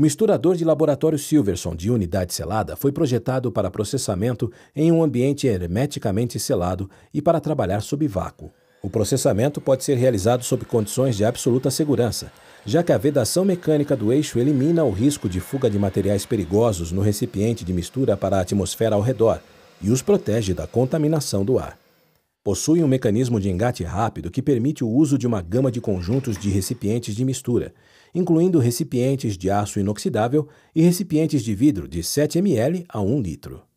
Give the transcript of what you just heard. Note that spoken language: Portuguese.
O misturador de laboratório Silverson de unidade selada foi projetado para processamento em um ambiente hermeticamente selado e para trabalhar sob vácuo. O processamento pode ser realizado sob condições de absoluta segurança, já que a vedação mecânica do eixo elimina o risco de fuga de materiais perigosos no recipiente de mistura para a atmosfera ao redor e os protege da contaminação do ar possui um mecanismo de engate rápido que permite o uso de uma gama de conjuntos de recipientes de mistura, incluindo recipientes de aço inoxidável e recipientes de vidro de 7 ml a 1 litro.